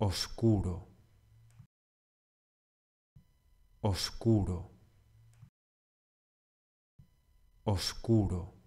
oscuro, oscuro, oscuro.